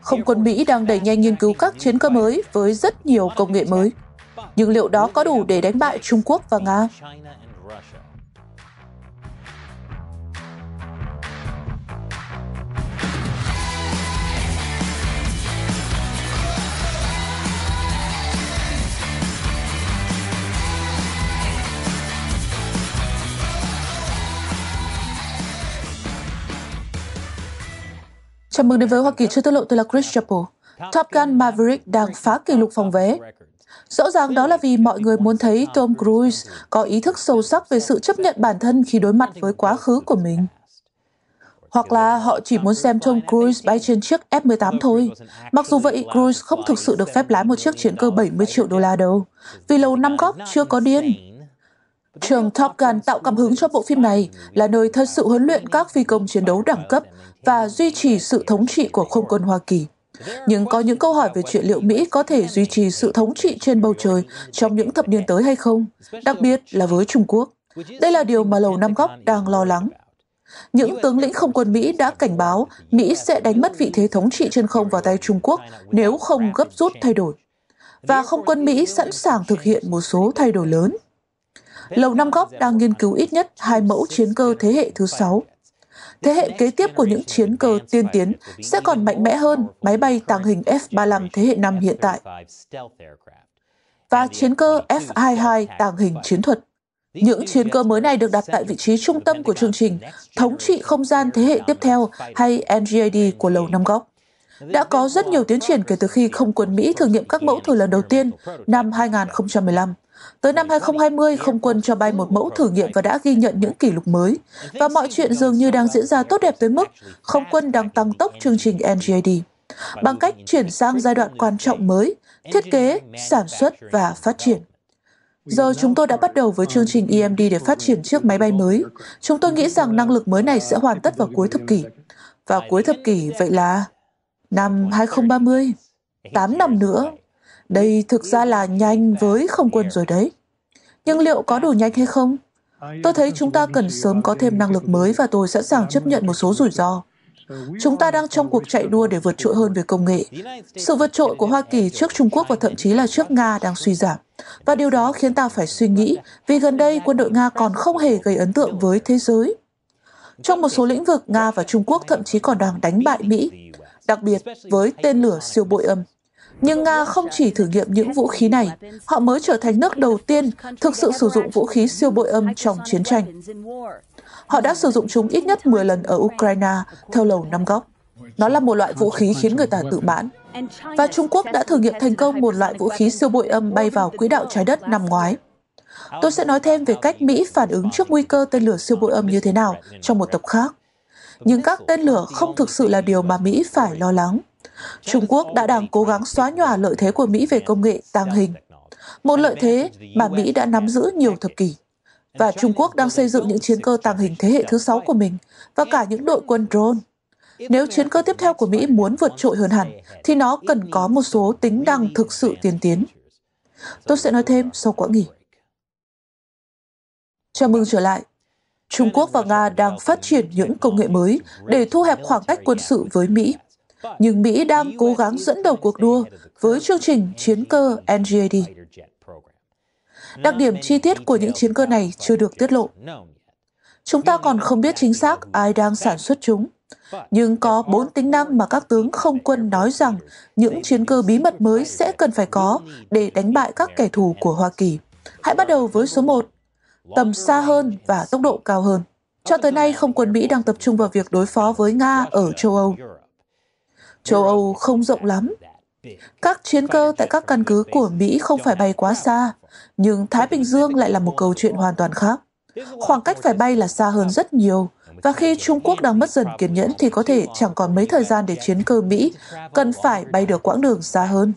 không quân Mỹ đang đẩy nhanh nghiên cứu các chiến cơ mới với rất nhiều công nghệ mới. Nhưng liệu đó có đủ để đánh bại Trung Quốc và Nga? Chào mừng đến với Hoa Kỳ chưa tiết lộ tôi là Chris Chappell. Top Gun Maverick đang phá kỷ lục phòng vé. Rõ ràng đó là vì mọi người muốn thấy Tom Cruise có ý thức sâu sắc về sự chấp nhận bản thân khi đối mặt với quá khứ của mình. Hoặc là họ chỉ muốn xem Tom Cruise bay trên chiếc F-18 thôi. Mặc dù vậy, Cruise không thực sự được phép lái một chiếc chiến cơ 70 triệu đô la đâu, vì lầu năm góc chưa có điên. Trường Top Gun tạo cảm hứng cho bộ phim này là nơi thật sự huấn luyện các phi công chiến đấu đẳng cấp và duy trì sự thống trị của không quân Hoa Kỳ. Nhưng có những câu hỏi về chuyện liệu Mỹ có thể duy trì sự thống trị trên bầu trời trong những thập niên tới hay không, đặc biệt là với Trung Quốc. Đây là điều mà Lầu Năm Góc đang lo lắng. Những tướng lĩnh không quân Mỹ đã cảnh báo Mỹ sẽ đánh mất vị thế thống trị trên không vào tay Trung Quốc nếu không gấp rút thay đổi. Và không quân Mỹ sẵn sàng thực hiện một số thay đổi lớn. Lầu Năm Góc đang nghiên cứu ít nhất hai mẫu chiến cơ thế hệ thứ sáu. Thế hệ kế tiếp của những chiến cơ tiên tiến sẽ còn mạnh mẽ hơn máy bay tàng hình F-35 thế hệ 5 hiện tại và chiến cơ F-22 tàng hình chiến thuật. Những chiến cơ mới này được đặt tại vị trí trung tâm của chương trình Thống trị không gian thế hệ tiếp theo hay NGAD của Lầu Năm Góc. Đã có rất nhiều tiến triển kể từ khi không quân Mỹ thử nghiệm các mẫu thử lần đầu tiên năm 2015. Tới năm 2020, không quân cho bay một mẫu thử nghiệm và đã ghi nhận những kỷ lục mới. Và mọi chuyện dường như đang diễn ra tốt đẹp tới mức không quân đang tăng tốc chương trình NGAD bằng cách chuyển sang giai đoạn quan trọng mới, thiết kế, sản xuất và phát triển. Giờ chúng tôi đã bắt đầu với chương trình EMD để phát triển chiếc máy bay mới. Chúng tôi nghĩ rằng năng lực mới này sẽ hoàn tất vào cuối thập kỷ. và cuối thập kỷ, vậy là năm 2030. 8 năm nữa, đây thực ra là nhanh với không quân rồi đấy. Nhưng liệu có đủ nhanh hay không? Tôi thấy chúng ta cần sớm có thêm năng lực mới và tôi sẵn sàng chấp nhận một số rủi ro. Chúng ta đang trong cuộc chạy đua để vượt trội hơn về công nghệ. Sự vượt trội của Hoa Kỳ trước Trung Quốc và thậm chí là trước Nga đang suy giảm. Và điều đó khiến ta phải suy nghĩ vì gần đây quân đội Nga còn không hề gây ấn tượng với thế giới. Trong một số lĩnh vực, Nga và Trung Quốc thậm chí còn đang đánh bại Mỹ, đặc biệt với tên lửa siêu bội âm. Nhưng Nga à, không chỉ thử nghiệm những vũ khí này, họ mới trở thành nước đầu tiên thực sự sử dụng vũ khí siêu bội âm trong chiến tranh. Họ đã sử dụng chúng ít nhất 10 lần ở Ukraine, theo lầu năm góc. Nó là một loại vũ khí khiến người ta tự mãn. Và Trung Quốc đã thử nghiệm thành công một loại vũ khí siêu bội âm bay vào quỹ đạo trái đất năm ngoái. Tôi sẽ nói thêm về cách Mỹ phản ứng trước nguy cơ tên lửa siêu bội âm như thế nào trong một tập khác. Nhưng các tên lửa không thực sự là điều mà Mỹ phải lo lắng Trung Quốc đã đang cố gắng xóa nhòa lợi thế của Mỹ về công nghệ tàng hình, một lợi thế mà Mỹ đã nắm giữ nhiều thập kỷ. Và Trung Quốc đang xây dựng những chiến cơ tàng hình thế hệ thứ sáu của mình và cả những đội quân drone. Nếu chiến cơ tiếp theo của Mỹ muốn vượt trội hơn hẳn, thì nó cần có một số tính năng thực sự tiên tiến. Tôi sẽ nói thêm sau quãng nghỉ. Chào mừng trở lại. Trung Quốc và Nga đang phát triển những công nghệ mới để thu hẹp khoảng cách quân sự với Mỹ nhưng Mỹ đang cố gắng dẫn đầu cuộc đua với chương trình chiến cơ NGAD. Đặc điểm chi tiết của những chiến cơ này chưa được tiết lộ. Chúng ta còn không biết chính xác ai đang sản xuất chúng, nhưng có bốn tính năng mà các tướng không quân nói rằng những chiến cơ bí mật mới sẽ cần phải có để đánh bại các kẻ thù của Hoa Kỳ. Hãy bắt đầu với số 1, tầm xa hơn và tốc độ cao hơn. Cho tới nay, không quân Mỹ đang tập trung vào việc đối phó với Nga ở châu Âu châu Âu không rộng lắm. Các chiến cơ tại các căn cứ của Mỹ không phải bay quá xa, nhưng Thái Bình Dương lại là một câu chuyện hoàn toàn khác. Khoảng cách phải bay là xa hơn rất nhiều, và khi Trung Quốc đang mất dần kiên nhẫn thì có thể chẳng còn mấy thời gian để chiến cơ Mỹ cần phải bay được quãng đường xa hơn.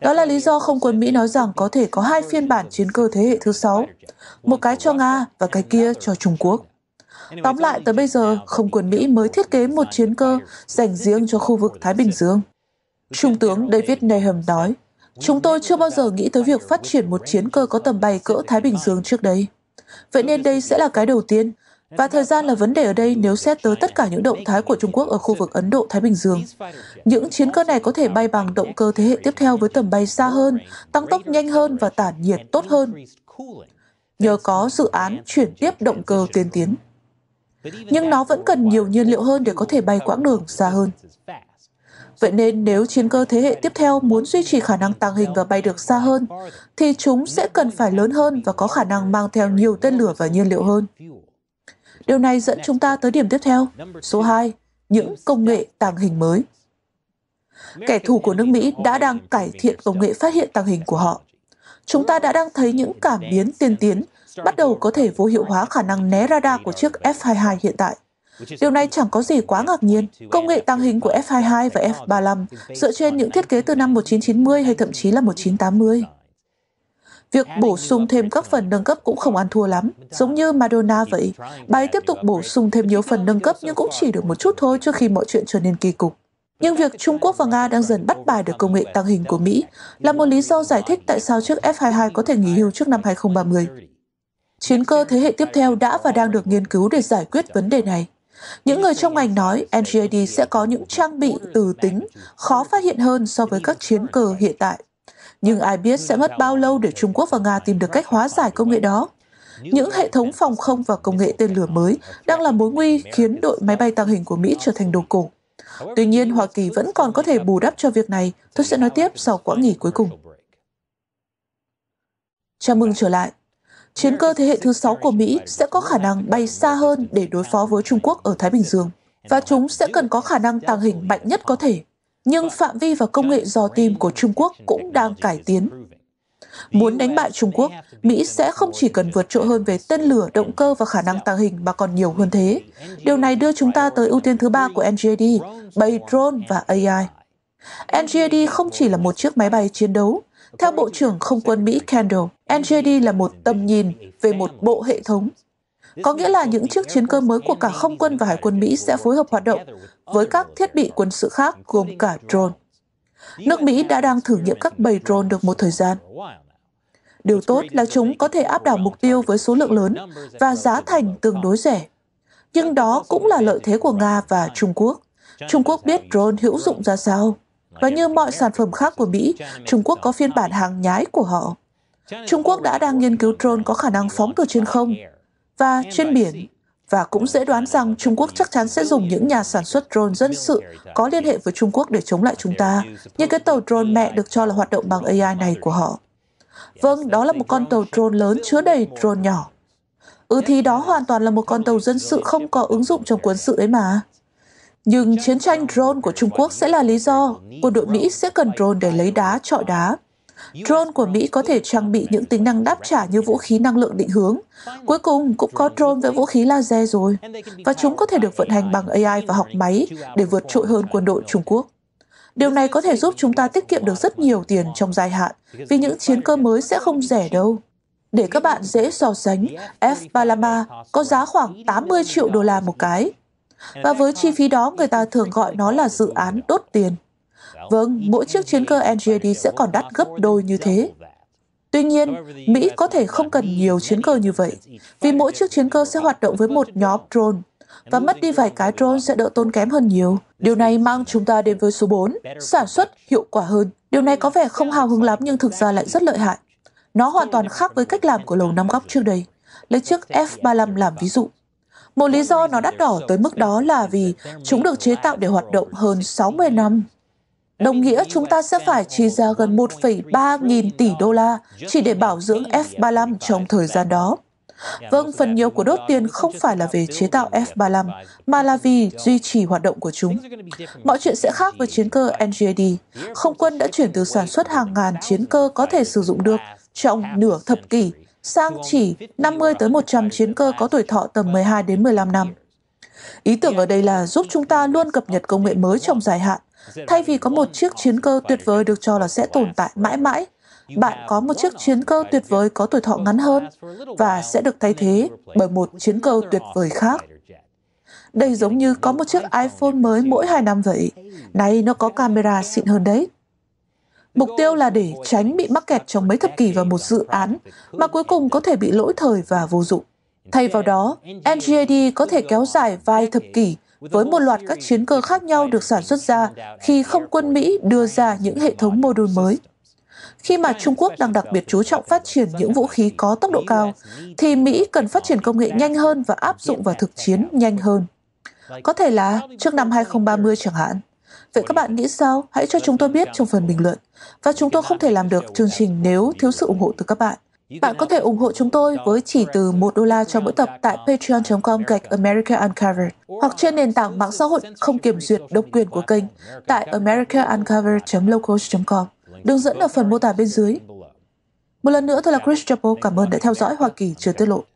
Đó là lý do không quân Mỹ nói rằng có thể có hai phiên bản chiến cơ thế hệ thứ sáu, một cái cho Nga và cái kia cho Trung Quốc. Tóm lại, tới bây giờ, không quân Mỹ mới thiết kế một chiến cơ dành riêng cho khu vực Thái Bình Dương. Trung tướng David Nahum nói, Chúng tôi chưa bao giờ nghĩ tới việc phát triển một chiến cơ có tầm bay cỡ Thái Bình Dương trước đây. Vậy nên đây sẽ là cái đầu tiên, và thời gian là vấn đề ở đây nếu xét tới tất cả những động thái của Trung Quốc ở khu vực Ấn Độ-Thái Bình Dương. Những chiến cơ này có thể bay bằng động cơ thế hệ tiếp theo với tầm bay xa hơn, tăng tốc nhanh hơn và tản nhiệt tốt hơn. Nhờ có dự án chuyển tiếp động cơ tiên tiến nhưng nó vẫn cần nhiều nhiên liệu hơn để có thể bay quãng đường xa hơn. Vậy nên nếu chiến cơ thế hệ tiếp theo muốn duy trì khả năng tàng hình và bay được xa hơn, thì chúng sẽ cần phải lớn hơn và có khả năng mang theo nhiều tên lửa và nhiên liệu hơn. Điều này dẫn chúng ta tới điểm tiếp theo, số 2, những công nghệ tàng hình mới. Kẻ thù của nước Mỹ đã đang cải thiện công nghệ phát hiện tàng hình của họ. Chúng ta đã đang thấy những cảm biến tiên tiến bắt đầu có thể vô hiệu hóa khả năng né radar của chiếc F-22 hiện tại. Điều này chẳng có gì quá ngạc nhiên. Công nghệ tăng hình của F-22 và F-35 dựa trên những thiết kế từ năm 1990 hay thậm chí là 1980. Việc bổ sung thêm các phần nâng cấp cũng không ăn thua lắm. Giống như Madonna vậy, bà ấy tiếp tục bổ sung thêm nhiều phần nâng cấp nhưng cũng chỉ được một chút thôi trước khi mọi chuyện trở nên kỳ cục. Nhưng việc Trung Quốc và Nga đang dần bắt bài được công nghệ tăng hình của Mỹ là một lý do giải thích tại sao chiếc F-22 có thể nghỉ hưu trước năm 2030. Chiến cơ thế hệ tiếp theo đã và đang được nghiên cứu để giải quyết vấn đề này. Những người trong ngành nói NGAD sẽ có những trang bị từ tính khó phát hiện hơn so với các chiến cơ hiện tại. Nhưng ai biết sẽ mất bao lâu để Trung Quốc và Nga tìm được cách hóa giải công nghệ đó? Những hệ thống phòng không và công nghệ tên lửa mới đang là mối nguy khiến đội máy bay tàng hình của Mỹ trở thành đồ cổ. Tuy nhiên, Hoa Kỳ vẫn còn có thể bù đắp cho việc này. Tôi sẽ nói tiếp sau quãng nghỉ cuối cùng. Chào mừng trở lại chiến cơ thế hệ thứ sáu của Mỹ sẽ có khả năng bay xa hơn để đối phó với Trung Quốc ở Thái Bình Dương, và chúng sẽ cần có khả năng tàng hình mạnh nhất có thể. Nhưng phạm vi và công nghệ dò tìm của Trung Quốc cũng đang cải tiến. Muốn đánh bại Trung Quốc, Mỹ sẽ không chỉ cần vượt trội hơn về tên lửa, động cơ và khả năng tàng hình mà còn nhiều hơn thế. Điều này đưa chúng ta tới ưu tiên thứ ba của NGAD, bay drone và AI. NGAD không chỉ là một chiếc máy bay chiến đấu, theo Bộ trưởng Không quân Mỹ Kendall, NJD là một tầm nhìn về một bộ hệ thống. Có nghĩa là những chiếc chiến cơ mới của cả không quân và hải quân Mỹ sẽ phối hợp hoạt động với các thiết bị quân sự khác gồm cả drone. Nước Mỹ đã đang thử nghiệm các bầy drone được một thời gian. Điều tốt là chúng có thể áp đảo mục tiêu với số lượng lớn và giá thành tương đối rẻ. Nhưng đó cũng là lợi thế của Nga và Trung Quốc. Trung Quốc biết drone hữu dụng ra sao. Và như mọi sản phẩm khác của Mỹ, Trung Quốc có phiên bản hàng nhái của họ. Trung Quốc đã đang nghiên cứu drone có khả năng phóng từ trên không và trên biển, và cũng dễ đoán rằng Trung Quốc chắc chắn sẽ dùng những nhà sản xuất drone dân sự có liên hệ với Trung Quốc để chống lại chúng ta, như cái tàu drone mẹ được cho là hoạt động bằng AI này của họ. Vâng, đó là một con tàu drone lớn chứa đầy drone nhỏ. Ừ thì đó hoàn toàn là một con tàu dân sự không có ứng dụng trong quân sự ấy mà. Nhưng chiến tranh drone của Trung Quốc sẽ là lý do quân đội Mỹ sẽ cần drone để lấy đá trọi đá. Drone của Mỹ có thể trang bị những tính năng đáp trả như vũ khí năng lượng định hướng. Cuối cùng cũng có drone với vũ khí laser rồi, và chúng có thể được vận hành bằng AI và học máy để vượt trội hơn quân đội Trung Quốc. Điều này có thể giúp chúng ta tiết kiệm được rất nhiều tiền trong dài hạn, vì những chiến cơ mới sẽ không rẻ đâu. Để các bạn dễ so sánh, F-35 có giá khoảng 80 triệu đô la một cái, và với chi phí đó, người ta thường gọi nó là dự án đốt tiền. Vâng, mỗi chiếc chiến cơ NGAD sẽ còn đắt gấp đôi như thế. Tuy nhiên, Mỹ có thể không cần nhiều chiến cơ như vậy, vì mỗi chiếc chiến cơ sẽ hoạt động với một nhóm drone, và mất đi vài cái drone sẽ đỡ tốn kém hơn nhiều. Điều này mang chúng ta đến với số 4, sản xuất hiệu quả hơn. Điều này có vẻ không hào hứng lắm nhưng thực ra lại rất lợi hại. Nó hoàn toàn khác với cách làm của lầu năm góc trước đây. Lấy chiếc F-35 làm ví dụ. Một lý do nó đắt đỏ tới mức đó là vì chúng được chế tạo để hoạt động hơn 60 năm. Đồng nghĩa chúng ta sẽ phải chi ra gần 1,3 nghìn tỷ đô la chỉ để bảo dưỡng F-35 trong thời gian đó. Vâng, phần nhiều của đốt tiền không phải là về chế tạo F-35, mà là vì duy trì hoạt động của chúng. Mọi chuyện sẽ khác với chiến cơ NGAD. Không quân đã chuyển từ sản xuất hàng ngàn chiến cơ có thể sử dụng được trong nửa thập kỷ sang chỉ 50 tới 100 chiến cơ có tuổi thọ tầm 12 đến 15 năm. Ý tưởng ở đây là giúp chúng ta luôn cập nhật công nghệ mới trong dài hạn. Thay vì có một chiếc chiến cơ tuyệt vời được cho là sẽ tồn tại mãi mãi, bạn có một chiếc chiến cơ tuyệt vời có tuổi thọ ngắn hơn và sẽ được thay thế bởi một chiến cơ tuyệt vời khác. Đây giống như có một chiếc iPhone mới mỗi 2 năm vậy. Này nó có camera xịn hơn đấy. Mục tiêu là để tránh bị mắc kẹt trong mấy thập kỷ vào một dự án mà cuối cùng có thể bị lỗi thời và vô dụng. Thay vào đó, NGAD có thể kéo dài vài thập kỷ với một loạt các chiến cơ khác nhau được sản xuất ra khi không quân Mỹ đưa ra những hệ thống mô đun mới. Khi mà Trung Quốc đang đặc biệt chú trọng phát triển những vũ khí có tốc độ cao, thì Mỹ cần phát triển công nghệ nhanh hơn và áp dụng vào thực chiến nhanh hơn. Có thể là trước năm 2030 chẳng hạn. Vậy các bạn nghĩ sao? Hãy cho chúng tôi biết trong phần bình luận. Và chúng tôi không thể làm được chương trình nếu thiếu sự ủng hộ từ các bạn. Bạn có thể ủng hộ chúng tôi với chỉ từ 1 đô la cho mỗi tập tại patreon.com gạch America Uncovered hoặc trên nền tảng mạng xã hội không kiểm duyệt độc quyền của kênh tại americauncovered.locals.com. Đường dẫn ở phần mô tả bên dưới. Một lần nữa, tôi là Chris Chappell. Cảm ơn đã theo dõi Hoa Kỳ chưa tiết lộ.